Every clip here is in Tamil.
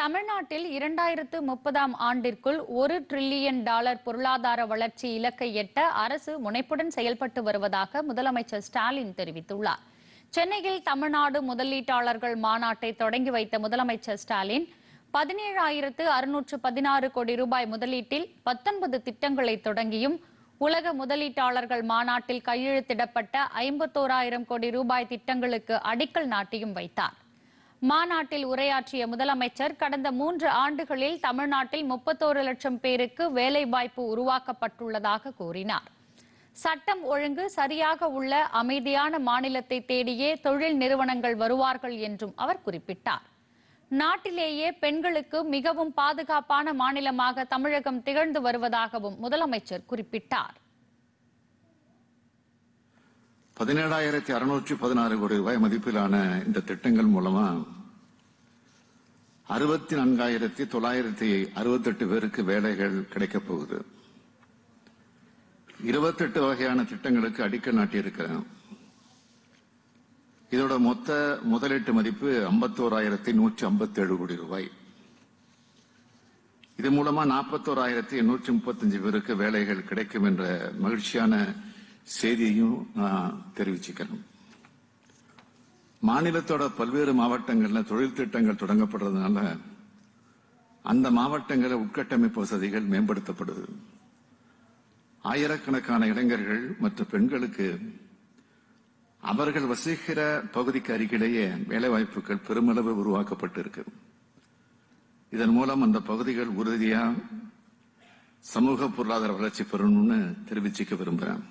தமிழ்நாட்டில் இரண்டாயிரத்து முப்பதாம் ஆண்டிற்குள் ஒரு டிரில்லியன் டாலர் பொருளாதார வளர்ச்சி இலக்கை எட்ட அரசு முனைப்புடன் செயல்பட்டு வருவதாக முதலமைச்சர் ஸ்டாலின் தெரிவித்துள்ளார் சென்னையில் தமிழ்நாடு முதலீட்டாளர்கள் மாநாட்டை தொடங்கி வைத்த முதலமைச்சர் ஸ்டாலின் பதினேழாயிரத்து அறுநூற்று பதினாறு கோடி ரூபாய் முதலீட்டில் பத்தொன்பது திட்டங்களை தொடங்கியும் உலக முதலீட்டாளர்கள் மாநாட்டில் கையெழுத்திடப்பட்ட ஐம்பத்தோராயிரம் கோடி ரூபாய் திட்டங்களுக்கு அடிக்கல் நாட்டியும் வைத்தார் மாநாட்டில் உரையாற்றிய முதலமைச்சர் கடந்த மூன்று ஆண்டுகளில் தமிழ்நாட்டில் முப்பத்தோரு லட்சம் பேருக்கு வேலைவாய்ப்பு உருவாக்கப்பட்டுள்ளதாக கூறினார் சட்டம் ஒழுங்கு சரியாக உள்ள அமைதியான மாநிலத்தை தேடியே தொழில் நிறுவனங்கள் வருவார்கள் என்றும் அவர் குறிப்பிட்டார் நாட்டிலேயே பெண்களுக்கு மிகவும் பாதுகாப்பான மாநிலமாக தமிழகம் திகழ்ந்து வருவதாகவும் முதலமைச்சர் குறிப்பிட்டார் பதினேழாயிரத்தி அறுநூற்றி பதினாறு கோடி ரூபாய் மதிப்பிலான இந்த திட்டங்கள் மூலமா அறுபத்தி நான்காயிரத்தி தொள்ளாயிரத்தி அறுபத்தெட்டு பேருக்கு வேலைகள் கிடைக்கப் போகுது இருபத்தெட்டு வகையான திட்டங்களுக்கு அடிக்கல் நாட்டியிருக்கிறேன் இதோட மொத்த முதலீட்டு மதிப்பு ஐம்பத்தோராயிரத்தி நூற்றி ஐம்பத்தி ஏழு கோடி ரூபாய் இது மூலமா நாற்பத்தோராயிரத்தி நூற்றி முப்பத்தஞ்சு பேருக்கு வேலைகள் கிடைக்கும் என்ற மகிழ்ச்சியான செய்தியையும் நான் தெரிவிச்சுக்கிறேன் மாநிலத்தோட பல்வேறு மாவட்டங்களில் தொழில் திட்டங்கள் தொடங்கப்படுறதுனால அந்த மாவட்டங்களில் உட்கட்டமைப்பு வசதிகள் மேம்படுத்தப்படுது ஆயிரக்கணக்கான இளைஞர்கள் மற்றும் பெண்களுக்கு அவர்கள் வசிக்கிற பகுதிக்கு அருகிலேயே வேலைவாய்ப்புகள் பெருமளவு உருவாக்கப்பட்டிருக்கு இதன் மூலம் அந்த பகுதிகள் உறுதியாக சமூக பொருளாதார வளர்ச்சி பெறணும்னு தெரிவிச்சுக்க விரும்புகிறேன்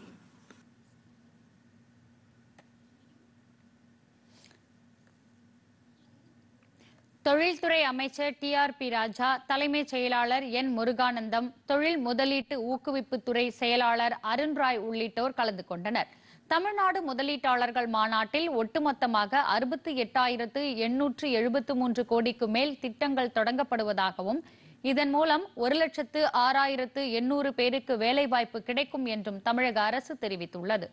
தொழில்துறை அமைச்சர் டி ஆர் பி ராஜா தலைமைச் செயலாளர் என் முருகானந்தம் தொழில் முதலீட்டு ஊக்குவிப்புத்துறை செயலாளர் அருண் ராய் உள்ளிட்டோர் கலந்து கொண்டனர் தமிழ்நாடு முதலீட்டாளர்கள் மாநாட்டில் ஒட்டுமொத்தமாக அறுபத்தி எட்டாயிரத்து எண்ணூற்று எழுபத்து மூன்று கோடிக்கு மேல் திட்டங்கள் தொடங்கப்படுவதாகவும் இதன் மூலம் ஒரு லட்சத்து ஆறாயிரத்து எண்ணூறு பேருக்கு வேலைவாய்ப்பு கிடைக்கும் என்றும் தமிழக அரசு தெரிவித்துள்ளது